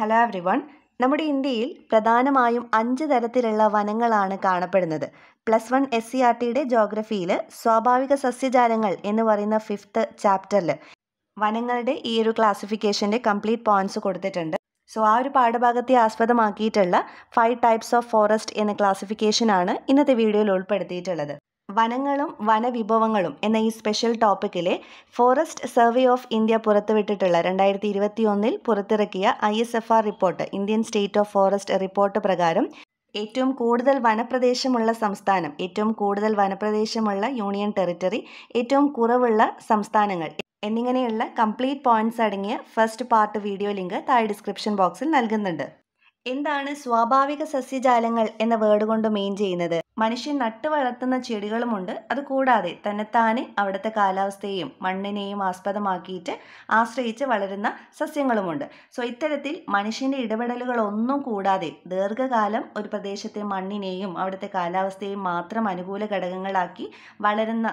hello every one നമ്മുടെ ഇന്ത്യയിൽ പ്രധാനമായും അഞ്ച് തരത്തിലുള്ള വനങ്ങളാണ് കാണപ്പെടുന്നത് plus one S C R ടിയുടെ ജോഗ്രഫിയിൽ സ്വാഭാവിക സസ്യജാലങ്ങൾ എന്ന് പറയുന്ന ഫിഫ്ത്ത് ചാപ്റ്ററിൽ വനങ്ങളുടെ ഈ ഒരു ക്ലാസിഫിക്കേഷൻ്റെ കംപ്ലീറ്റ് പോയിന്റ്സ് കൊടുത്തിട്ടുണ്ട് സോ ആ ഒരു പാഠഭാഗത്തെ ആസ്പദമാക്കിയിട്ടുള്ള ഫൈവ് ടൈപ്സ് ഓഫ് ഫോറസ്റ്റ് എന്ന ക്ലാസിഫിക്കേഷനാണ് ഇന്നത്തെ വീഡിയോയിൽ ഉൾപ്പെടുത്തിയിട്ടുള്ളത് വനങ്ങളും വനവിഭവങ്ങളും എന്ന ഈ സ്പെഷ്യൽ ടോപ്പിക്കിലെ ഫോറസ്റ്റ് സർവേ ഓഫ് ഇന്ത്യ പുറത്തുവിട്ടിട്ടുള്ള രണ്ടായിരത്തി ഇരുപത്തി ഒന്നിൽ പുറത്തിറക്കിയ I S F R report Indian state of forest report പ്രകാരം ഏറ്റവും കൂടുതൽ വനപ്രദേശമുള്ള സംസ്ഥാനം ഏറ്റവും കൂടുതൽ വനപ്രദേശമുള്ള യൂണിയൻ ടെറിറ്ററി ഏറ്റവും കുറവുള്ള സംസ്ഥാനങ്ങൾ എന്നിങ്ങനെയുള്ള കംപ്ലീറ്റ് പോയിന്റ്സ് അടങ്ങിയ ഫസ്റ്റ് പാർട്ട് വീഡിയോ ലിങ്ക് താഴെ ഡിസ്ക്രിപ്ഷൻ ബോക്സിൽ നൽകുന്നുണ്ട് എന്താണ് സ്വാഭാവിക സസ്യജാലങ്ങൾ എന്ന വേർഡ് കൊണ്ട് മെയിൻ ചെയ്യുന്നത് മനുഷ്യൻ നട്ടു വളർത്തുന്ന ചെടികളുമുണ്ട് അതുകൂടാതെ തന്നെത്താനെ അവിടുത്തെ കാലാവസ്ഥയെയും മണ്ണിനെയും ആസ്പദമാക്കിയിട്ട് ആശ്രയിച്ച് വളരുന്ന സസ്യങ്ങളുമുണ്ട് സോ ഇത്തരത്തിൽ മനുഷ്യൻ്റെ ഇടപെടലുകളൊന്നും കൂടാതെ ദീർഘകാലം ഒരു പ്രദേശത്തെ മണ്ണിനെയും അവിടുത്തെ കാലാവസ്ഥയെയും മാത്രം അനുകൂല ഘടകങ്ങളാക്കി വളരുന്ന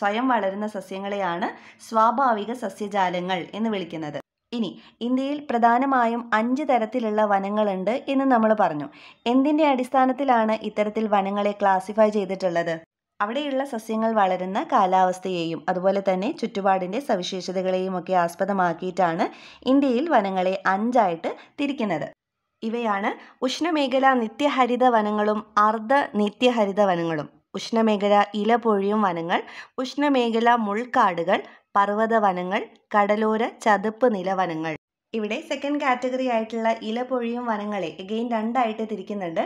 സ്വയം വളരുന്ന സസ്യങ്ങളെയാണ് സ്വാഭാവിക സസ്യജാലങ്ങൾ എന്ന് വിളിക്കുന്നത് ഇനി ഇന്ത്യയിൽ പ്രധാനമായും അഞ്ച് തരത്തിലുള്ള വനങ്ങളുണ്ട് എന്ന് നമ്മൾ പറഞ്ഞു എന്തിൻ്റെ അടിസ്ഥാനത്തിലാണ് ഇത്തരത്തിൽ വനങ്ങളെ ക്ലാസിഫൈ ചെയ്തിട്ടുള്ളത് അവിടെയുള്ള സസ്യങ്ങൾ വളരുന്ന കാലാവസ്ഥയെയും അതുപോലെ തന്നെ ചുറ്റുപാടിൻ്റെ സവിശേഷതകളെയും ഒക്കെ ആസ്പദമാക്കിയിട്ടാണ് ഇന്ത്യയിൽ വനങ്ങളെ അഞ്ചായിട്ട് തിരിക്കുന്നത് ഇവയാണ് ഉഷ്ണമേഖലാ നിത്യഹരിത വനങ്ങളും അർദ്ധ നിത്യഹരിത വനങ്ങളും ഉഷ്ണമേഖല ഇലപൊഴിയും വനങ്ങൾ ഉഷ്ണമേഖല മുൾക്കാടുകൾ പർവ്വത വനങ്ങൾ കടലോര ചതുപ്പ് നിലവനങ്ങൾ ഇവിടെ സെക്കൻഡ് കാറ്റഗറി ആയിട്ടുള്ള ഇലപൊഴിയും വനങ്ങളെ എഗെയിൻ രണ്ടായിട്ട് തിരിക്കുന്നുണ്ട്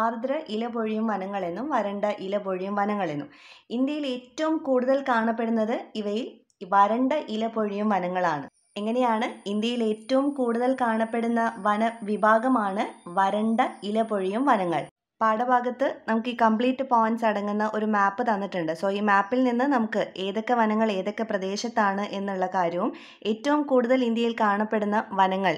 ആർദ്ര ഇലപൊഴിയും വനങ്ങളെന്നും വരണ്ട ഇലപൊഴിയും വനങ്ങളെന്നും ഇന്ത്യയിൽ ഏറ്റവും കൂടുതൽ കാണപ്പെടുന്നത് ഇവയിൽ വരണ്ട ഇലപൊഴിയും വനങ്ങളാണ് എങ്ങനെയാണ് ഇന്ത്യയിൽ ഏറ്റവും കൂടുതൽ കാണപ്പെടുന്ന വന വിഭാഗമാണ് വരണ്ട ഇലപൊഴിയും വനങ്ങൾ പാഠഭാഗത്ത് നമുക്ക് ഈ കംപ്ലീറ്റ് പോയിന്റ്സ് അടങ്ങുന്ന ഒരു മാപ്പ് തന്നിട്ടുണ്ട് സോ ഈ മാപ്പിൽ നിന്ന് നമുക്ക് ഏതൊക്കെ വനങ്ങൾ ഏതൊക്കെ പ്രദേശത്താണ് എന്നുള്ള കാര്യവും ഏറ്റവും കൂടുതൽ ഇന്ത്യയിൽ കാണപ്പെടുന്ന വനങ്ങൾ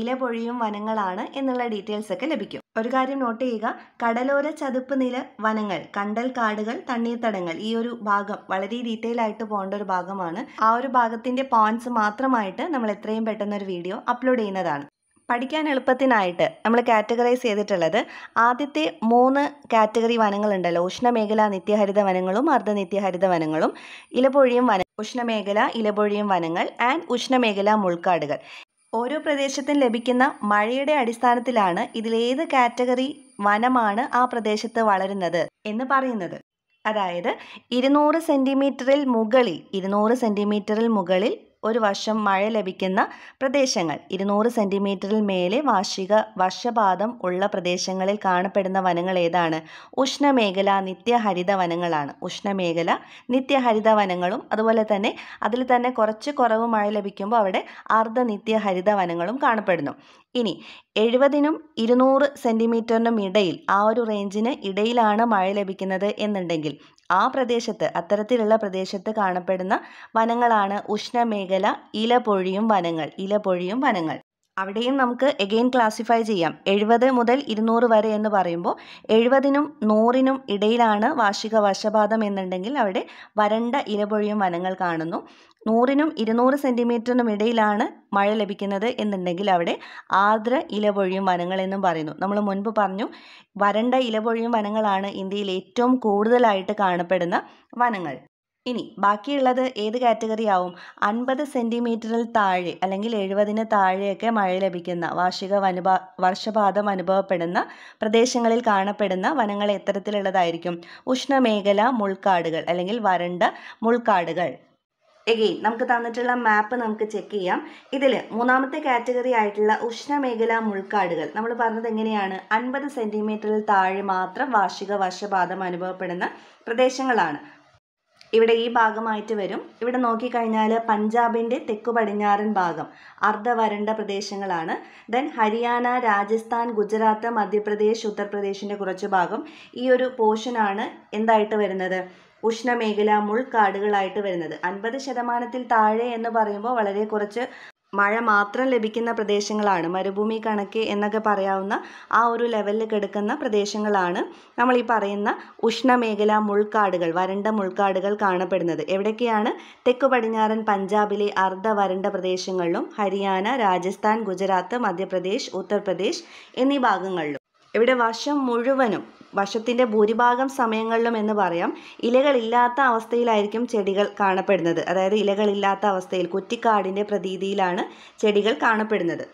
ഇല പൊഴിയും വനങ്ങളാണ് എന്നുള്ള ഡീറ്റെയിൽസ് ഒക്കെ ലഭിക്കും ഒരു കാര്യം നോട്ട് ചെയ്യുക കടലോര ചതുപ്പ് നില വനങ്ങൾ കണ്ടൽ കാടുകൾ തണ്ണീർത്തടങ്ങൾ ഈ ഒരു ഭാഗം വളരെ ഡീറ്റെയിൽ ആയിട്ട് പോകേണ്ട ഒരു ഭാഗമാണ് ആ ഒരു ഭാഗത്തിന്റെ പോയിന്റ്സ് മാത്രമായിട്ട് നമ്മൾ എത്രയും പെട്ടെന്ന് ഒരു വീഡിയോ അപ്ലോഡ് ചെയ്യുന്നതാണ് പഠിക്കാൻ എളുപ്പത്തിനായിട്ട് നമ്മൾ കാറ്റഗറൈസ് ചെയ്തിട്ടുള്ളത് ആദ്യത്തെ മൂന്ന് കാറ്റഗറി വനങ്ങളുണ്ടല്ലോ ഉഷ്ണമേഖല നിത്യഹരിത വനങ്ങളും അർദ്ധനിത്യഹരിത വനങ്ങളും ഇലപൊഴിയും വന ഉഷ്ണമേഖല ഇലപൊഴിയും വനങ്ങൾ ആൻഡ് ഉഷ്ണമേഖല മുൾക്കാടുകൾ ഓരോ പ്രദേശത്തും ലഭിക്കുന്ന മഴയുടെ അടിസ്ഥാനത്തിലാണ് ഇതിലേത് കാറ്റഗറി വനമാണ് ആ പ്രദേശത്ത് വളരുന്നത് എന്ന് പറയുന്നത് അതായത് ഇരുന്നൂറ് സെൻറ്റിമീറ്ററിൽ മുകളിൽ ഇരുന്നൂറ് സെൻറ്റിമീറ്ററിൽ മുകളിൽ ഒരു വർഷം മഴ ലഭിക്കുന്ന പ്രദേശങ്ങൾ ഇരുന്നൂറ് സെൻറ്റിമീറ്ററിൽ മേലെ വാർഷിക വർഷപാതം ഉള്ള പ്രദേശങ്ങളിൽ കാണപ്പെടുന്ന വനങ്ങൾ ഏതാണ് ഉഷ്ണമേഖല നിത്യഹരിത വനങ്ങളാണ് ഉഷ്ണമേഖല നിത്യഹരിത വനങ്ങളും അതുപോലെ തന്നെ അതിൽ തന്നെ കുറച്ച് കുറവ് മഴ ലഭിക്കുമ്പോൾ അവിടെ അർദ്ധ നിത്യഹരിത വനങ്ങളും കാണപ്പെടുന്നു ഇനി എഴുപതിനും ഇരുന്നൂറ് സെൻറ്റിമീറ്ററിനും ഇടയിൽ ആ ഒരു റേഞ്ചിന് ഇടയിലാണ് മഴ ലഭിക്കുന്നത് എന്നുണ്ടെങ്കിൽ ആ പ്രദേശത്ത് അത്തരത്തിലുള്ള പ്രദേശത്ത് കാണപ്പെടുന്ന വനങ്ങളാണ് ഉഷ്ണമേഖല ഇലപൊഴിയും വനങ്ങൾ ഇലപൊഴിയും വനങ്ങൾ അവിടെയും നമുക്ക് എഗെയിൻ ക്ലാസിഫൈ ചെയ്യാം എഴുപത് മുതൽ ഇരുന്നൂറ് വരെ എന്ന് പറയുമ്പോൾ എഴുപതിനും നൂറിനും ഇടയിലാണ് വാർഷിക വർഷപാതം എന്നുണ്ടെങ്കിൽ അവിടെ വരണ്ട ഇലപൊഴിയും വനങ്ങൾ കാണുന്നു നൂറിനും ഇരുന്നൂറ് സെൻറ്റിമീറ്ററിനും ഇടയിലാണ് മഴ ലഭിക്കുന്നത് എന്നുണ്ടെങ്കിൽ അവിടെ ആർദ്ര ഇലപൊഴിയും വനങ്ങൾ എന്നും പറയുന്നു നമ്മൾ മുൻപ് പറഞ്ഞു വരണ്ട ഇലപൊഴിയും വനങ്ങളാണ് ഇന്ത്യയിൽ ഏറ്റവും കൂടുതലായിട്ട് കാണപ്പെടുന്ന വനങ്ങൾ ഇനി ബാക്കിയുള്ളത് ഏത് കാറ്റഗറി ആവും അൻപത് സെൻറ്റിമീറ്ററിൽ താഴെ അല്ലെങ്കിൽ എഴുപതിന് താഴെയൊക്കെ മഴ ലഭിക്കുന്ന വാർഷിക വനുപാ വർഷപാതം അനുഭവപ്പെടുന്ന പ്രദേശങ്ങളിൽ കാണപ്പെടുന്ന വനങ്ങൾ എത്തരത്തിലുള്ളതായിരിക്കും ഉഷ്ണമേഖല മുൾക്കാടുകൾ അല്ലെങ്കിൽ വരണ്ട മുൾക്കാടുകൾ എഗെയിൻ നമുക്ക് തന്നിട്ടുള്ള മാപ്പ് നമുക്ക് ചെക്ക് ചെയ്യാം ഇതിൽ മൂന്നാമത്തെ കാറ്റഗറി ആയിട്ടുള്ള ഉഷ്ണമേഖല മുൾക്കാടുകൾ നമ്മൾ പറഞ്ഞത് എങ്ങനെയാണ് അൻപത് സെൻറ്റിമീറ്ററിൽ താഴെ മാത്രം വാർഷിക വർഷപാതം അനുഭവപ്പെടുന്ന പ്രദേശങ്ങളാണ് ഇവിടെ ഈ ഭാഗമായിട്ട് വരും ഇവിടെ നോക്കിക്കഴിഞ്ഞാൽ പഞ്ചാബിൻ്റെ തെക്കു പടിഞ്ഞാറൻ ഭാഗം അർദ്ധ വരണ്ട പ്രദേശങ്ങളാണ് ദെൻ ഹരിയാന രാജസ്ഥാൻ ഗുജറാത്ത് മധ്യപ്രദേശ് ഉത്തർപ്രദേശിൻ്റെ കുറച്ച് ഭാഗം ഈ ഒരു പോർഷനാണ് എന്തായിട്ട് വരുന്നത് ഉഷ്ണമേഖല മുൾക്കാടുകളായിട്ട് വരുന്നത് അൻപത് ശതമാനത്തിൽ താഴെ എന്ന് പറയുമ്പോൾ വളരെ കുറച്ച് മഴ മാത്രം ലഭിക്കുന്ന പ്രദേശങ്ങളാണ് മരുഭൂമി കണക്ക് എന്നൊക്കെ പറയാവുന്ന ആ ഒരു ലെവലിൽ കിടക്കുന്ന പ്രദേശങ്ങളാണ് നമ്മൾ ഈ പറയുന്ന ഉഷ്ണമേഖല മുൾക്കാടുകൾ വരണ്ട മുൾക്കാടുകൾ കാണപ്പെടുന്നത് എവിടെയൊക്കെയാണ് തെക്ക് പടിഞ്ഞാറൻ പഞ്ചാബിലെ അർദ്ധ വരണ്ട പ്രദേശങ്ങളിലും ഹരിയാന രാജസ്ഥാൻ ഗുജറാത്ത് മധ്യപ്രദേശ് ഉത്തർപ്രദേശ് എന്നീ ഭാഗങ്ങളിലും ഇവിടെ വർഷം മുഴുവനും വർഷത്തിൻ്റെ ഭൂരിഭാഗം സമയങ്ങളിലും എന്ന് പറയാം ഇലകളില്ലാത്ത അവസ്ഥയിലായിരിക്കും ചെടികൾ കാണപ്പെടുന്നത് അതായത് ഇലകളില്ലാത്ത അവസ്ഥയിൽ കുറ്റിക്കാടിൻ്റെ പ്രതീതിയിലാണ് ചെടികൾ കാണപ്പെടുന്നത്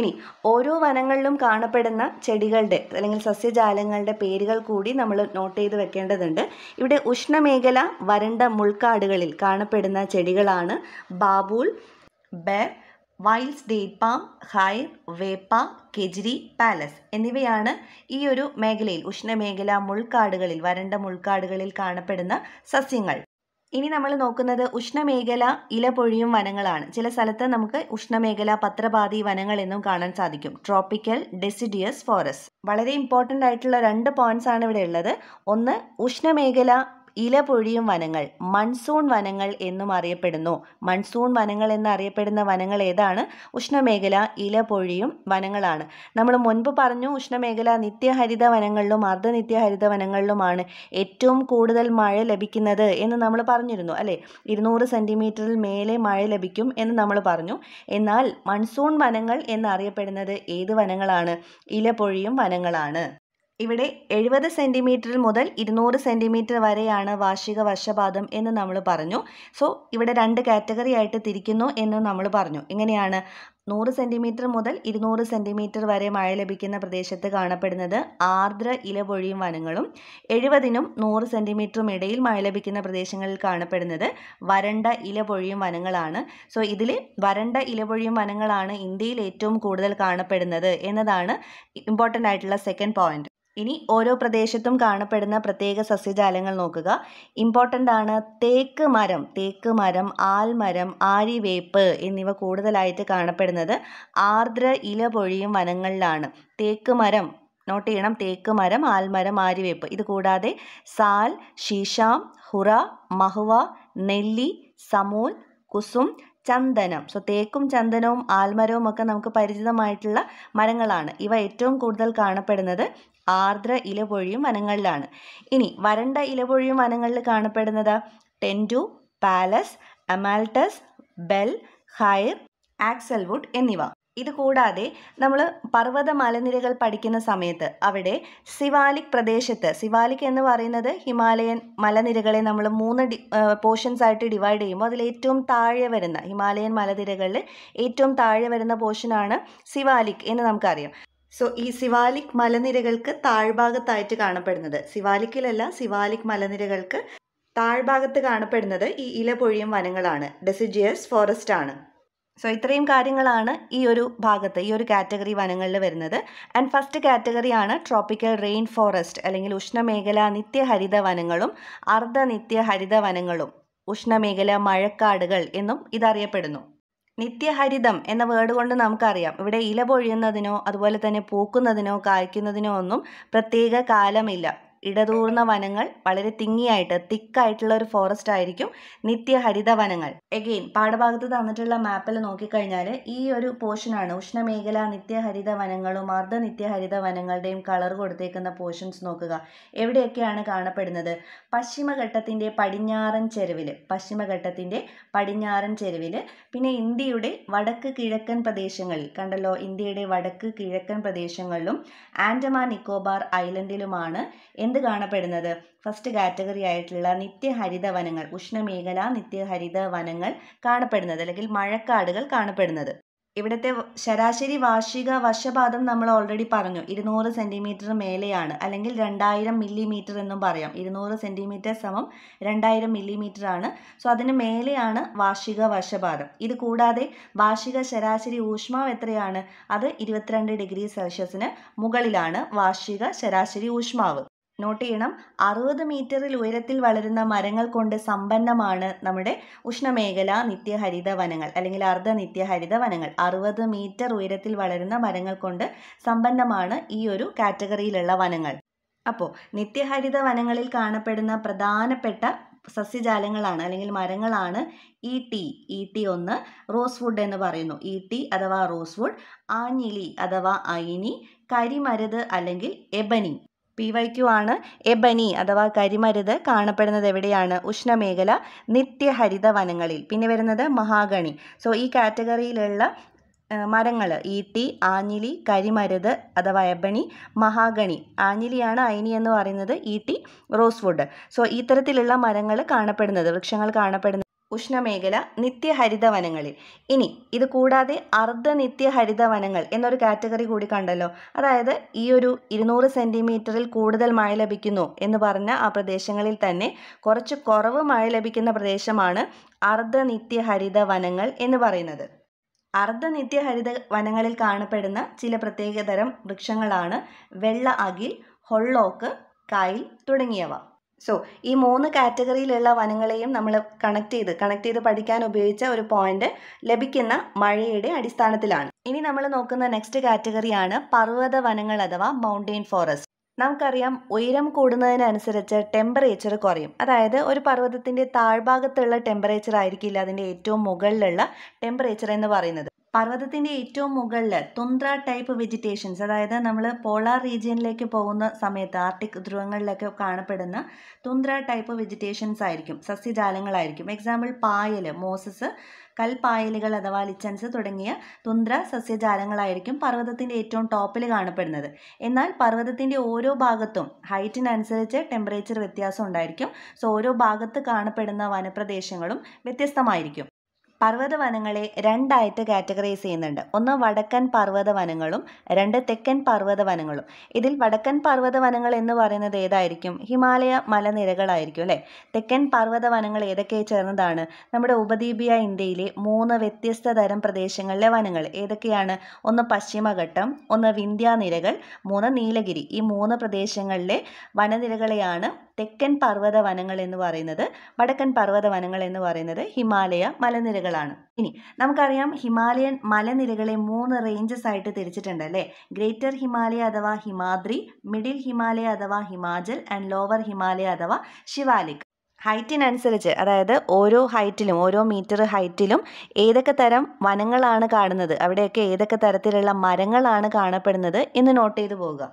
ഇനി ഓരോ വനങ്ങളിലും കാണപ്പെടുന്ന ചെടികളുടെ അല്ലെങ്കിൽ സസ്യജാലങ്ങളുടെ പേരുകൾ കൂടി നമ്മൾ നോട്ട് ചെയ്ത് വെക്കേണ്ടതുണ്ട് ഇവിടെ ഉഷ്ണമേഖല വരണ്ട മുൾക്കാടുകളിൽ കാണപ്പെടുന്ന ചെടികളാണ് ബാബൂൾ ബെർ വൈൽസ് ഡേറ്റ് പാം ഹൈർ വേപ്പ കെജ്രി പാലസ് എന്നിവയാണ് ഈ ഒരു മേഖലയിൽ ഉഷ്ണമേഖല മുൾക്കാടുകളിൽ വരണ്ട മുൾക്കാടുകളിൽ കാണപ്പെടുന്ന സസ്യങ്ങൾ ഇനി നമ്മൾ നോക്കുന്നത് ഉഷ്ണമേഖല ഇല പൊഴിയും വനങ്ങളാണ് ചില സ്ഥലത്ത് നമുക്ക് ഉഷ്ണമേഖല പത്രപാതി വനങ്ങൾ എന്നും കാണാൻ സാധിക്കും ട്രോപ്പിക്കൽ ഡെസിഡിയസ് ഫോറസ്റ്റ് വളരെ ഇമ്പോർട്ടൻ്റ് ആയിട്ടുള്ള രണ്ട് പോയിന്റ്സ് ആണ് ഇവിടെ ഉള്ളത് ഒന്ന് ഉഷ്ണമേഖല ഇല പൊഴിയും വനങ്ങൾ മൺസൂൺ വനങ്ങൾ എന്നും അറിയപ്പെടുന്നു മൺസൂൺ വനങ്ങൾ എന്നറിയപ്പെടുന്ന വനങ്ങൾ ഏതാണ് ഉഷ്ണമേഖല ഇല പൊഴിയും വനങ്ങളാണ് നമ്മൾ മുൻപ് പറഞ്ഞു ഉഷ്ണമേഖല നിത്യഹരിത വനങ്ങളിലും അർദ്ധനിത്യഹരിത വനങ്ങളിലുമാണ് ഏറ്റവും കൂടുതൽ മഴ ലഭിക്കുന്നത് എന്ന് നമ്മൾ പറഞ്ഞിരുന്നു അല്ലേ ഇരുന്നൂറ് സെൻറ്റിമീറ്ററിൽ മേലെ മഴ ലഭിക്കും എന്ന് നമ്മൾ പറഞ്ഞു എന്നാൽ മൺസൂൺ വനങ്ങൾ എന്നറിയപ്പെടുന്നത് ഏത് വനങ്ങളാണ് ഇല പൊഴിയും വനങ്ങളാണ് ഇവിടെ എഴുപത് സെൻറ്റിമീറ്റർ മുതൽ ഇരുന്നൂറ് സെൻറ്റിമീറ്റർ വരെയാണ് വാർഷിക വർഷപാതം എന്ന് നമ്മൾ പറഞ്ഞു സോ ഇവിടെ രണ്ട് കാറ്റഗറി ആയിട്ട് തിരിക്കുന്നു എന്ന് നമ്മൾ പറഞ്ഞു എങ്ങനെയാണ് നൂറ് സെൻറ്റിമീറ്റർ മുതൽ ഇരുന്നൂറ് സെൻറ്റിമീറ്റർ വരെ മഴ ലഭിക്കുന്ന പ്രദേശത്ത് കാണപ്പെടുന്നത് ആർദ്ര ഇലപൊഴിയും വനങ്ങളും എഴുപതിനും നൂറ് സെൻറ്റിമീറ്ററും ഇടയിൽ മഴ ലഭിക്കുന്ന പ്രദേശങ്ങളിൽ കാണപ്പെടുന്നത് വരണ്ട ഇലപൊഴിയും വനങ്ങളാണ് സോ ഇതിൽ വരണ്ട ഇലപൊഴിയും വനങ്ങളാണ് ഇന്ത്യയിൽ ഏറ്റവും കൂടുതൽ കാണപ്പെടുന്നത് എന്നതാണ് ഇമ്പോർട്ടൻ്റ് ആയിട്ടുള്ള സെക്കൻഡ് പോയിന്റ് ഇനി ഓരോ പ്രദേശത്തും കാണപ്പെടുന്ന പ്രത്യേക സസ്യജാലങ്ങൾ നോക്കുക ഇമ്പോർട്ടൻ്റ് ആണ് തേക്ക് മരം തേക്ക് മരം ആൽമരം ആരിവേപ്പ് എന്നിവ കൂടുതലായിട്ട് കാണപ്പെടുന്നത് ആർദ്ര ഇല പൊഴിയും വനങ്ങളിലാണ് തേക്ക് മരം നോട്ട് ചെയ്യണം തേക്ക് മരം ആൽമരം ആരിവേപ്പ് ഇത് കൂടാതെ സാൽ ശീശാം ഹുറ മഹുവ നെല്ലി സമൂൽ കുസും ചന്ദനം സോ തേക്കും ചന്ദനവും ആൽമരവും ഒക്കെ നമുക്ക് പരിചിതമായിട്ടുള്ള മരങ്ങളാണ് ഇവ ഏറ്റവും കൂടുതൽ കാണപ്പെടുന്നത് ആർദ്ര ഇലപൊഴിയും വനങ്ങളിലാണ് ഇനി വരണ്ട ഇലപൊഴിയും വനങ്ങളിൽ കാണപ്പെടുന്നത് ടെൻറ്റു പാലസ് അമാൽട്ടസ് ബെൽ ഹൈർ ആക്സൽവുഡ് എന്നിവ ഇത് കൂടാതെ നമ്മൾ പർവ്വത മലനിരകൾ പഠിക്കുന്ന സമയത്ത് അവിടെ സിവാലിക് പ്രദേശത്ത് സിവാലിക് എന്ന് പറയുന്നത് ഹിമാലയൻ മലനിരകളെ നമ്മൾ മൂന്ന് ഡി പോർഷൻസ് ആയിട്ട് ഡിവൈഡ് ചെയ്യുമ്പോൾ അതിൽ ഏറ്റവും താഴെ വരുന്ന ഹിമാലയൻ മലനിരകളിൽ ഏറ്റവും താഴെ വരുന്ന പോർഷനാണ് സിവാലിക് എന്ന് നമുക്കറിയാം സോ ഈ സിവാലിക് മലനിരകൾക്ക് താഴ്ഭാഗത്തായിട്ട് കാണപ്പെടുന്നത് സിവാലിക്കിലല്ല സിവാലിക് മലനിരകൾക്ക് താഴ്ഭാഗത്ത് കാണപ്പെടുന്നത് ഈ ഇല പൊഴിയും വനങ്ങളാണ് ഡെസിജിയസ് ഫോറസ്റ്റ് ആണ് സോ ഇത്രയും കാര്യങ്ങളാണ് ഈ ഒരു ഭാഗത്ത് ഈ ഒരു കാറ്റഗറി വനങ്ങളിൽ വരുന്നത് ആൻഡ് ഫസ്റ്റ് കാറ്റഗറിയാണ് ട്രോപ്പിക്കൽ റെയിൻ ഫോറസ്റ്റ് അല്ലെങ്കിൽ ഉഷ്ണമേഖല നിത്യഹരിത വനങ്ങളും അർദ്ധ നിത്യഹരിത വനങ്ങളും ഉഷ്ണമേഖല മഴക്കാടുകൾ എന്നും ഇതറിയപ്പെടുന്നു നിത്യഹരിതം എന്ന വേർഡ് കൊണ്ട് നമുക്കറിയാം ഇവിടെ ഇല പൊഴിയുന്നതിനോ അതുപോലെ തന്നെ പൂക്കുന്നതിനോ കായ്ക്കുന്നതിനോ ഒന്നും പ്രത്യേക കാലമില്ല ഇടതൂർന്ന വനങ്ങൾ വളരെ തിങ്ങിയായിട്ട് തിക്കായിട്ടുള്ള ഒരു ഫോറസ്റ്റ് ആയിരിക്കും നിത്യഹരിത വനങ്ങൾ എഗെയിൻ പാഠഭാഗത്ത് തന്നിട്ടുള്ള മാപ്പിൽ നോക്കിക്കഴിഞ്ഞാൽ ഈ ഒരു പോർഷനാണ് ഉഷ്ണമേഖല നിത്യഹരിത വനങ്ങളും അർദ്ധ നിത്യഹരിത വനങ്ങളുടെയും കളർ കൊടുത്തേക്കുന്ന പോർഷൻസ് നോക്കുക എവിടെയൊക്കെയാണ് കാണപ്പെടുന്നത് പശ്ചിമഘട്ടത്തിൻ്റെ പടിഞ്ഞാറൻ ചെരുവിൽ പശ്ചിമഘട്ടത്തിൻ്റെ പടിഞ്ഞാറൻ ചെരുവിൽ പിന്നെ ഇന്ത്യയുടെ വടക്ക് കിഴക്കൻ പ്രദേശങ്ങളിൽ കണ്ടല്ലോ ഇന്ത്യയുടെ വടക്ക് കിഴക്കൻ പ്രദേശങ്ങളിലും ആൻഡമാൻ നിക്കോബാർ ഐലൻഡിലുമാണ് എന്ത് കാണപ്പെടുന്നത് ഫസ്റ്റ് കാറ്റഗറി ആയിട്ടുള്ള നിത്യഹരിതവനങ്ങൾ വനങ്ങൾ ഉഷ്ണമേഖല നിത്യഹരിതവനങ്ങൾ വനങ്ങൾ കാണപ്പെടുന്നത് അല്ലെങ്കിൽ മഴക്കാടുകൾ കാണപ്പെടുന്നത് ഇവിടുത്തെ ശരാശരി വാർഷിക വർഷപാതം നമ്മൾ ഓൾറെഡി പറഞ്ഞു ഇരുന്നൂറ് സെൻറ്റിമീറ്റർ മേലെയാണ് അല്ലെങ്കിൽ രണ്ടായിരം മില്ലിമീറ്റർ എന്നും പറയാം ഇരുന്നൂറ് സെൻറ്റിമീറ്റർ സമം രണ്ടായിരം മില്ലിമീറ്റർ ആണ് സോ അതിന് മേലെയാണ് വാർഷിക വർഷപാതം ഇത് കൂടാതെ വാർഷിക ശരാശരി ഊഷ്മാവ് എത്രയാണ് അത് ഇരുപത്തിരണ്ട് ഡിഗ്രി സെൽഷ്യസിന് മുകളിലാണ് വാർഷിക ശരാശരി ഊഷ്മാവ് നോട്ട് ചെയ്യണം അറുപത് മീറ്ററിൽ ഉയരത്തിൽ വളരുന്ന മരങ്ങൾ കൊണ്ട് സമ്പന്നമാണ് നമ്മുടെ ഉഷ്ണമേഖല നിത്യഹരിത വനങ്ങൾ അല്ലെങ്കിൽ അർദ്ധ നിത്യഹരിത വനങ്ങൾ അറുപത് മീറ്റർ ഉയരത്തിൽ വളരുന്ന മരങ്ങൾ കൊണ്ട് സമ്പന്നമാണ് ഈ ഒരു കാറ്റഗറിയിലുള്ള വനങ്ങൾ അപ്പോൾ നിത്യഹരിത വനങ്ങളിൽ കാണപ്പെടുന്ന പ്രധാനപ്പെട്ട സസ്യജാലങ്ങളാണ് അല്ലെങ്കിൽ മരങ്ങളാണ് ഇ ടി ഇ ടി ഒന്ന് റോസ്വുഡ് എന്ന് പറയുന്നു ഇ e ടി അഥവാ റോസ്വുഡ് ആഞ്ഞിലി അഥവാ അയിനി കരിമരത് അല്ലെങ്കിൽ എബനി പി വൈ ക്യു ആണ് എബനി അഥവാ കരിമരുത് കാണപ്പെടുന്നത് എവിടെയാണ് ഉഷ്ണമേഖല നിത്യഹരിത വനങ്ങളിൽ പിന്നെ വരുന്നത് മഹാഗണി സോ ഈ കാറ്റഗറിയിലുള്ള മരങ്ങൾ ഈട്ടി ആഞ്ഞിലി കരിമരുത് അഥവാ എബണി മഹാഗണി ആഞ്ഞിലിയാണ് അയിനി എന്ന് പറയുന്നത് ഈട്ടി റോസ്വുഡ് സോ ഇത്തരത്തിലുള്ള മരങ്ങൾ കാണപ്പെടുന്നത് വൃക്ഷങ്ങൾ കാണപ്പെടുന്നത് ഉഷ്ണമേഖല നിത്യഹരിത വനങ്ങളിൽ ഇനി ഇത് കൂടാതെ അർദ്ധ നിത്യഹരിത വനങ്ങൾ എന്നൊരു കാറ്റഗറി കൂടി കണ്ടല്ലോ അതായത് ഈ ഒരു ഇരുന്നൂറ് സെൻറ്റിമീറ്ററിൽ കൂടുതൽ മഴ ലഭിക്കുന്നു എന്ന് പറഞ്ഞ ആ പ്രദേശങ്ങളിൽ തന്നെ കുറച്ച് കുറവ് മഴ ലഭിക്കുന്ന പ്രദേശമാണ് അർദ്ധ നിത്യഹരിത വനങ്ങൾ എന്ന് പറയുന്നത് അർദ്ധ നിത്യഹരിത വനങ്ങളിൽ കാണപ്പെടുന്ന ചില പ്രത്യേകതരം വൃക്ഷങ്ങളാണ് വെള്ള അകിൽ ഹൊള്ളോക്ക് കൈൽ തുടങ്ങിയവ സോ ഈ മൂന്ന് കാറ്റഗറിയിലുള്ള വനങ്ങളെയും നമ്മൾ കണക്ട് ചെയ്ത് കണക്ട് ചെയ്ത് പഠിക്കാൻ ഉപയോഗിച്ച ഒരു പോയിന്റ് ലഭിക്കുന്ന മഴയുടെ അടിസ്ഥാനത്തിലാണ് ഇനി നമ്മൾ നോക്കുന്ന നെക്സ്റ്റ് കാറ്റഗറിയാണ് പർവ്വത വനങ്ങൾ അഥവാ മൗണ്ടെയിൻ ഫോറസ്റ്റ് നമുക്കറിയാം ഉയരം കൂടുന്നതിനനുസരിച്ച് ടെമ്പറേച്ചർ കുറയും അതായത് ഒരു പർവ്വതത്തിൻ്റെ താഴ്ഭാഗത്തുള്ള ടെമ്പറേച്ചർ ആയിരിക്കില്ല അതിൻ്റെ ഏറ്റവും മുകളിലുള്ള ടെമ്പറേച്ചർ എന്ന് പറയുന്നത് പർവ്വതത്തിൻ്റെ ഏറ്റവും മുകളിൽ തുന്ദ്ര ടൈപ്പ് വെജിറ്റേഷൻസ് അതായത് നമ്മൾ പോളാർ റീജിയനിലേക്ക് പോകുന്ന സമയത്ത് ആർട്ടിക് ധ്രുവങ്ങളിലൊക്കെ കാണപ്പെടുന്ന തുന്ദ്ര ടൈപ്പ് വെജിറ്റേഷൻസ് ആയിരിക്കും സസ്യജാലങ്ങളായിരിക്കും എക്സാമ്പിൾ പായൽ മോസസ് കൽപ്പായലുകൾ അഥവാ ലിച്ചൻസ് തുടങ്ങിയ തുന്ദ്ര സസ്യജാലങ്ങളായിരിക്കും പർവ്വതത്തിൻ്റെ ഏറ്റവും ടോപ്പിൽ കാണപ്പെടുന്നത് എന്നാൽ പർവ്വതത്തിൻ്റെ ഓരോ ഭാഗത്തും ഹൈറ്റിനനുസരിച്ച് ടെമ്പറേച്ചർ വ്യത്യാസം ഉണ്ടായിരിക്കും സോ ഓരോ ഭാഗത്ത് കാണപ്പെടുന്ന വനപ്രദേശങ്ങളും വ്യത്യസ്തമായിരിക്കും വനങ്ങളെ രണ്ടായിട്ട് കാറ്റഗറൈസ് ചെയ്യുന്നുണ്ട് ഒന്ന് വടക്കൻ വനങ്ങളും രണ്ട് തെക്കൻ വനങ്ങളും ഇതിൽ വടക്കൻ വനങ്ങൾ എന്ന് പറയുന്നത് ഏതായിരിക്കും ഹിമാലയ മലനിരകളായിരിക്കും അല്ലേ തെക്കൻ വനങ്ങൾ ഏതൊക്കെ ചേർന്നതാണ് നമ്മുടെ ഉപദ്വീപിയ ഇന്ത്യയിലെ മൂന്ന് വ്യത്യസ്ത തരം പ്രദേശങ്ങളിലെ വനങ്ങൾ ഏതൊക്കെയാണ് ഒന്ന് പശ്ചിമഘട്ടം ഒന്ന് വിന്ധ്യാനിരകൾ മൂന്ന് നീലഗിരി ഈ മൂന്ന് പ്രദേശങ്ങളിലെ വനനിരകളെയാണ് തെക്കൻ പർവ്വത വനങ്ങൾ എന്ന് പറയുന്നത് വടക്കൻ പർവ്വത വനങ്ങൾ എന്ന് പറയുന്നത് ഹിമാലയ മലനിരകൾ ആണ് ഇനി നമുക്കറിയാം ഹിമാലയൻ മലനിരകളെ മൂന്ന് റേഞ്ചസ് ആയിട്ട് തിരിച്ചിട്ടുണ്ട് അല്ലേ ഗ്രേറ്റർ ഹിമാലയ അഥവാ ഹിമാദ്രി മിഡിൽ ഹിമാലയ അഥവാ ഹിമാചൽ ആൻഡ് ലോവർ ഹിമാലയ അഥവാ ശിവാലിക് ഹൈറ്റിനനുസരിച്ച് അതായത് ഓരോ ഹൈറ്റിലും ഓരോ മീറ്റർ ഹൈറ്റിലും ഏതൊക്കെ തരം വനങ്ങളാണ് കാണുന്നത് അവിടെയൊക്കെ ഏതൊക്കെ തരത്തിലുള്ള മരങ്ങളാണ് കാണപ്പെടുന്നത് എന്ന് നോട്ട് ചെയ്തു പോവുക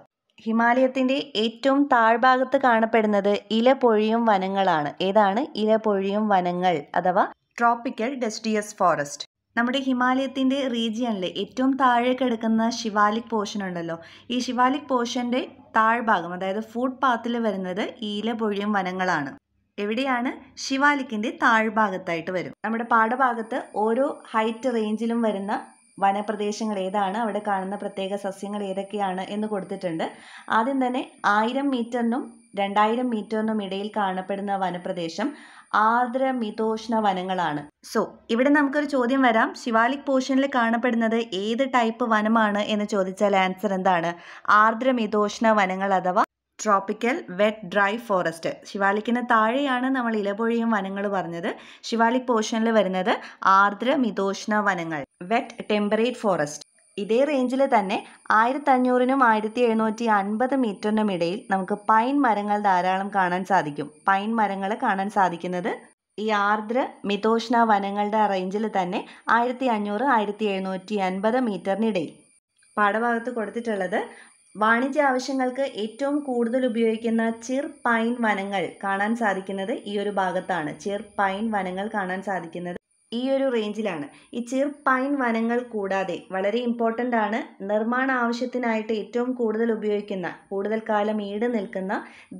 ഹിമാലയത്തിൻ്റെ ഏറ്റവും താഴ്ഭാഗത്ത് കാണപ്പെടുന്നത് ഇലപൊഴിയും വനങ്ങളാണ് ഏതാണ് ഇലപൊഴിയും വനങ്ങൾ അഥവാ ട്രോപ്പിക്കൽ ഡെസ്റ്റിയസ് ഫോറസ്റ്റ് നമ്മുടെ ഹിമാലയത്തിൻ്റെ റീജിയനിൽ ഏറ്റവും താഴെ കിടക്കുന്ന ശിവാലിക് പോർഷൻ ഉണ്ടല്ലോ ഈ ശിവാലിക് പോർഷൻ്റെ താഴ്ഭാഗം അതായത് ഫുഡ് പാത്തിൽ വരുന്നത് ഈലപൊഴിയും വനങ്ങളാണ് എവിടെയാണ് ശിവാലിക്കിൻ്റെ താഴ്ഭാഗത്തായിട്ട് വരും നമ്മുടെ പാഠഭാഗത്ത് ഓരോ ഹൈറ്റ് റേഞ്ചിലും വരുന്ന വനപ്രദേശങ്ങൾ ഏതാണ് അവിടെ കാണുന്ന പ്രത്യേക സസ്യങ്ങൾ ഏതൊക്കെയാണ് എന്ന് കൊടുത്തിട്ടുണ്ട് ആദ്യം തന്നെ ആയിരം മീറ്ററിനും രണ്ടായിരം മീറ്ററിനും ഇടയിൽ കാണപ്പെടുന്ന വനപ്രദേശം ആർദ്ര മിതോഷ്ണ വനങ്ങളാണ് സോ ഇവിടെ നമുക്കൊരു ചോദ്യം വരാം ശിവാലിക് പോർഷനിൽ കാണപ്പെടുന്നത് ഏത് ടൈപ്പ് വനമാണ് എന്ന് ചോദിച്ചാൽ ആൻസർ എന്താണ് ആർദ്ര മിതോഷ്ണ വനങ്ങൾ അഥവാ ട്രോപ്പിക്കൽ വെറ്റ് ഡ്രൈ ഫോറസ്റ്റ് ശിവാലിക്കിന് താഴെയാണ് നമ്മൾ ഇലപൊഴിയും വനങ്ങൾ പറഞ്ഞത് ശിവാലിക് പോർഷനിൽ വരുന്നത് ആർദ്ര മിതോഷ്ണ വനങ്ങൾ വെറ്റ് ടെമ്പറേറ്റ് ഫോറസ്റ്റ് ഇതേ റേഞ്ചിൽ തന്നെ ആയിരത്തഞ്ഞൂറിനും ആയിരത്തി എഴുന്നൂറ്റി അൻപത് മീറ്ററിനും ഇടയിൽ നമുക്ക് പൈൻ മരങ്ങൾ ധാരാളം കാണാൻ സാധിക്കും പൈൻ മരങ്ങൾ കാണാൻ സാധിക്കുന്നത് ഈ ആർദ്ര മിതോഷ്ണ വനങ്ങളുടെ റേഞ്ചിൽ തന്നെ ആയിരത്തി അഞ്ഞൂറ് ആയിരത്തി എഴുന്നൂറ്റി അൻപത് മീറ്ററിനിടയിൽ പാഠഭാഗത്ത് കൊടുത്തിട്ടുള്ളത് വാണിജ്യ ആവശ്യങ്ങൾക്ക് ഏറ്റവും കൂടുതൽ ഉപയോഗിക്കുന്ന ചിർ പൈൻ വനങ്ങൾ കാണാൻ സാധിക്കുന്നത് ഈ ഒരു ഭാഗത്താണ് ചിർ പൈൻ വനങ്ങൾ കാണാൻ സാധിക്കുന്നത് ഈ ഒരു റേഞ്ചിലാണ് ഈ ചീർ പൈൻ വനങ്ങൾ കൂടാതെ വളരെ ഇമ്പോർട്ടൻ്റ് ആണ് നിർമ്മാണ ആവശ്യത്തിനായിട്ട് ഏറ്റവും കൂടുതൽ ഉപയോഗിക്കുന്ന കൂടുതൽ കാലം ഈട് നിൽക്കുന്ന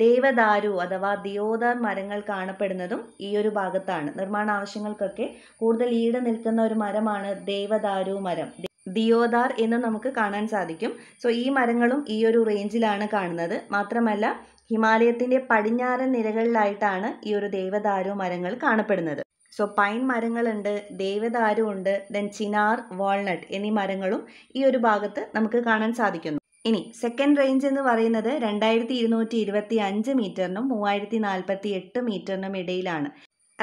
ദേവദാരു അഥവാ ദിയോദാർ മരങ്ങൾ കാണപ്പെടുന്നതും ഈ ഒരു ഭാഗത്താണ് നിർമ്മാണ ആവശ്യങ്ങൾക്കൊക്കെ കൂടുതൽ ഈട് നിൽക്കുന്ന ഒരു മരമാണ് ദേവദാരു മരം ദിയോദാർ എന്ന് നമുക്ക് കാണാൻ സാധിക്കും സോ ഈ മരങ്ങളും ഈ ഒരു റേഞ്ചിലാണ് കാണുന്നത് മാത്രമല്ല ഹിമാലയത്തിൻ്റെ പടിഞ്ഞാറൻ നിരകളിലായിട്ടാണ് ഈ ഒരു ദേവദാരു മരങ്ങൾ കാണപ്പെടുന്നത് സോ പൈൻ മരങ്ങളുണ്ട് ദേവദാരുണ്ട് ദെൻ ചിനാർ വാൾനട്ട് എന്നീ മരങ്ങളും ഈ ഒരു ഭാഗത്ത് നമുക്ക് കാണാൻ സാധിക്കുന്നു ഇനി സെക്കൻഡ് റേഞ്ച് എന്ന് പറയുന്നത് രണ്ടായിരത്തി ഇരുന്നൂറ്റി ഇരുപത്തി അഞ്ച് മീറ്ററിനും മൂവായിരത്തി നാൽപ്പത്തി എട്ട് മീറ്ററിനും ഇടയിലാണ്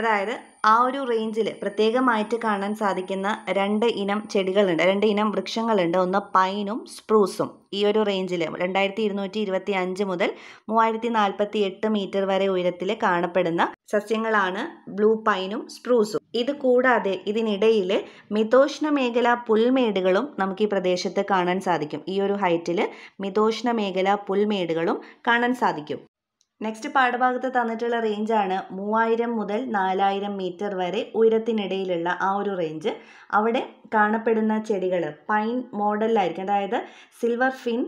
അതായത് ആ ഒരു റേഞ്ചിൽ പ്രത്യേകമായിട്ട് കാണാൻ സാധിക്കുന്ന രണ്ട് ഇനം ചെടികളുണ്ട് രണ്ട് ഇനം വൃക്ഷങ്ങളുണ്ട് ഒന്ന് പൈനും സ്പ്രൂസും ഈ ഒരു റേഞ്ചിൽ രണ്ടായിരത്തി ഇരുന്നൂറ്റി ഇരുപത്തി അഞ്ച് മുതൽ മൂവായിരത്തി നാൽപ്പത്തി എട്ട് മീറ്റർ വരെ ഉയരത്തിൽ കാണപ്പെടുന്ന സസ്യങ്ങളാണ് ബ്ലൂ പൈനും സ്പ്രൂസും ഇത് കൂടാതെ ഇതിനിടയിൽ മിതോഷ്ണ മേഖല പുൽമേടുകളും നമുക്ക് ഈ പ്രദേശത്ത് കാണാൻ സാധിക്കും ഈ ഒരു ഹൈറ്റിൽ മിതോഷ്ണ മേഖല പുൽമേടുകളും കാണാൻ സാധിക്കും നെക്സ്റ്റ് പാഠഭാഗത്ത് തന്നിട്ടുള്ള റേഞ്ചാണ് മൂവായിരം മുതൽ നാലായിരം മീറ്റർ വരെ ഉയരത്തിനിടയിലുള്ള ആ ഒരു റേഞ്ച് അവിടെ കാണപ്പെടുന്ന ചെടികൾ പൈൻ മോഡലിലായിരിക്കും അതായത് silver fir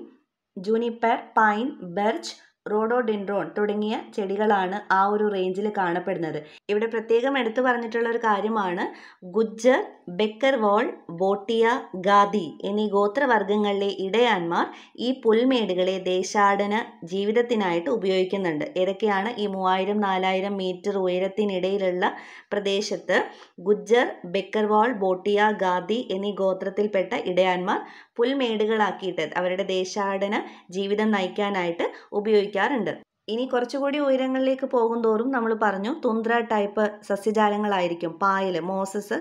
juniper pine birch rhododendron തുടങ്ങിയ ചെടികളാണ് ആ ഒരു റേഞ്ചിൽ കാണപ്പെടുന്നത് ഇവിടെ പ്രത്യേകം എടുത്തു പറഞ്ഞിട്ടുള്ള ഒരു കാര്യമാണ് ഗുജ്ജർ ബെക്കർ വാൾ ബോട്ടിയ ഗാദി എന്നീ ഗോത്രവർഗ്ഗങ്ങളിലെ ഇടയാന്മാർ ഈ പുൽമേടുകളെ ദേശാടന ജീവിതത്തിനായിട്ട് ഉപയോഗിക്കുന്നുണ്ട് ഏതൊക്കെയാണ് ഈ മൂവായിരം നാലായിരം മീറ്റർ ഉയരത്തിനിടയിലുള്ള പ്രദേശത്ത് ഗുജ്ജർ ബെക്കർവാൾ ബോട്ടിയ ഗാദി എന്നീ ഗോത്രത്തിൽപ്പെട്ട ഇടയാന്മാർ പുൽമേടുകളാക്കിയിട്ട് അവരുടെ ദേശാടന ജീവിതം നയിക്കാനായിട്ട് ഉപയോഗിക്കാറുണ്ട് ഇനി കുറച്ചുകൂടി ഉയരങ്ങളിലേക്ക് പോകുന്തോറും നമ്മൾ പറഞ്ഞു തുന്ത്ര ടൈപ്പ് സസ്യജാലങ്ങളായിരിക്കും പായൽ മോസസ്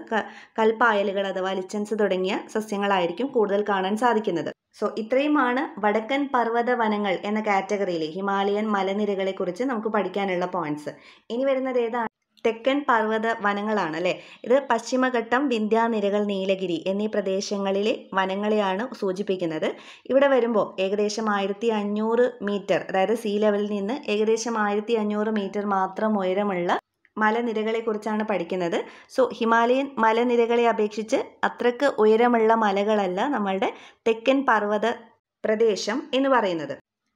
കൽപ്പായലുകൾ അഥവാ ലിച്ചൻസ് തുടങ്ങിയ സസ്യങ്ങളായിരിക്കും കൂടുതൽ കാണാൻ സാധിക്കുന്നത് സോ ഇത്രയുമാണ് വടക്കൻ പർവ്വത വനങ്ങൾ എന്ന കാറ്റഗറിയിലെ ഹിമാലയൻ മലനിരകളെക്കുറിച്ച് നമുക്ക് പഠിക്കാനുള്ള പോയിന്റ്സ് ഇനി വരുന്നത് ഏതാണ് തെക്കൻ പർവ്വത വനങ്ങളാണ് അല്ലേ ഇത് പശ്ചിമഘട്ടം വിന്ധ്യാനിരകൾ നീലഗിരി എന്നീ പ്രദേശങ്ങളിലെ വനങ്ങളെയാണ് സൂചിപ്പിക്കുന്നത് ഇവിടെ വരുമ്പോൾ ഏകദേശം ആയിരത്തി അഞ്ഞൂറ് മീറ്റർ അതായത് സീ ലെവലിൽ നിന്ന് ഏകദേശം ആയിരത്തി അഞ്ഞൂറ് മീറ്റർ മാത്രം ഉയരമുള്ള മലനിരകളെക്കുറിച്ചാണ് പഠിക്കുന്നത് സോ ഹിമാലയൻ മലനിരകളെ അപേക്ഷിച്ച് അത്രയ്ക്ക് ഉയരമുള്ള മലകളല്ല നമ്മളുടെ തെക്കൻ പർവ്വത പ്രദേശം എന്ന് പറയുന്നത്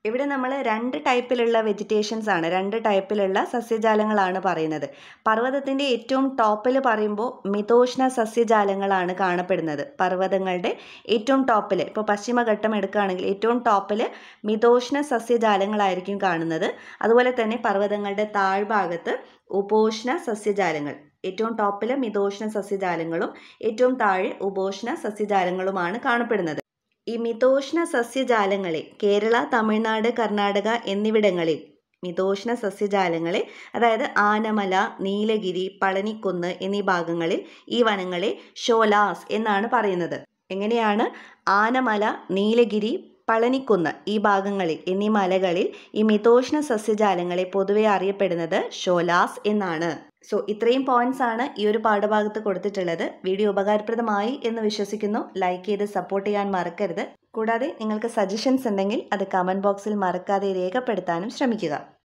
ഇവിടെ നമ്മൾ രണ്ട് ടൈപ്പിലുള്ള വെജിറ്റേഷൻസ് ആണ് രണ്ട് ടൈപ്പിലുള്ള സസ്യജാലങ്ങളാണ് പറയുന്നത് പർവ്വതത്തിൻ്റെ ഏറ്റവും ടോപ്പിൽ പറയുമ്പോൾ മിതോഷ്ണ സസ്യജാലങ്ങളാണ് കാണപ്പെടുന്നത് പർവ്വതങ്ങളുടെ ഏറ്റവും ടോപ്പിൽ ഇപ്പോൾ പശ്ചിമഘട്ടം എടുക്കുകയാണെങ്കിൽ ഏറ്റവും ടോപ്പിൽ മിതോഷ്ണ സസ്യജാലങ്ങളായിരിക്കും കാണുന്നത് അതുപോലെ തന്നെ പർവ്വതങ്ങളുടെ താഴ്ഭാഗത്ത് ഉപോഷ്ണ സസ്യജാലങ്ങൾ ഏറ്റവും ടോപ്പിൽ മിതോഷ്ണ സസ്യജാലങ്ങളും ഏറ്റവും താഴെ ഉപോഷ്ണ സസ്യജാലങ്ങളുമാണ് കാണപ്പെടുന്നത് ഈ മിതോഷ്ണ സസ്യജാലങ്ങളെ കേരള തമിഴ്നാട് കർണാടക എന്നിവിടങ്ങളിൽ മിതോഷ്ണ സസ്യജാലങ്ങളെ അതായത് ആനമല നീലഗിരി പളനിക്കുന്ന് എന്നീ ഭാഗങ്ങളിൽ ഈ വനങ്ങളെ ഷോലാസ് എന്നാണ് പറയുന്നത് എങ്ങനെയാണ് ആനമല നീലഗിരി പളനിക്കുന്ന് ഈ ഭാഗങ്ങളിൽ എന്നീ മലകളിൽ ഈ മിതോഷ്ണ സസ്യജാലങ്ങളെ പൊതുവെ അറിയപ്പെടുന്നത് ഷോലാസ് എന്നാണ് സോ ഇത്രയും പോയിന്റ്സ് ആണ് ഈ ഒരു പാഠഭാഗത്ത് കൊടുത്തിട്ടുള്ളത് വീഡിയോ ഉപകാരപ്രദമായി എന്ന് വിശ്വസിക്കുന്നു ലൈക്ക് ചെയ്ത് സപ്പോർട്ട് ചെയ്യാൻ മറക്കരുത് കൂടാതെ നിങ്ങൾക്ക് സജഷൻസ് ഉണ്ടെങ്കിൽ അത് കമൻറ്റ് ബോക്സിൽ മറക്കാതെ രേഖപ്പെടുത്താനും ശ്രമിക്കുക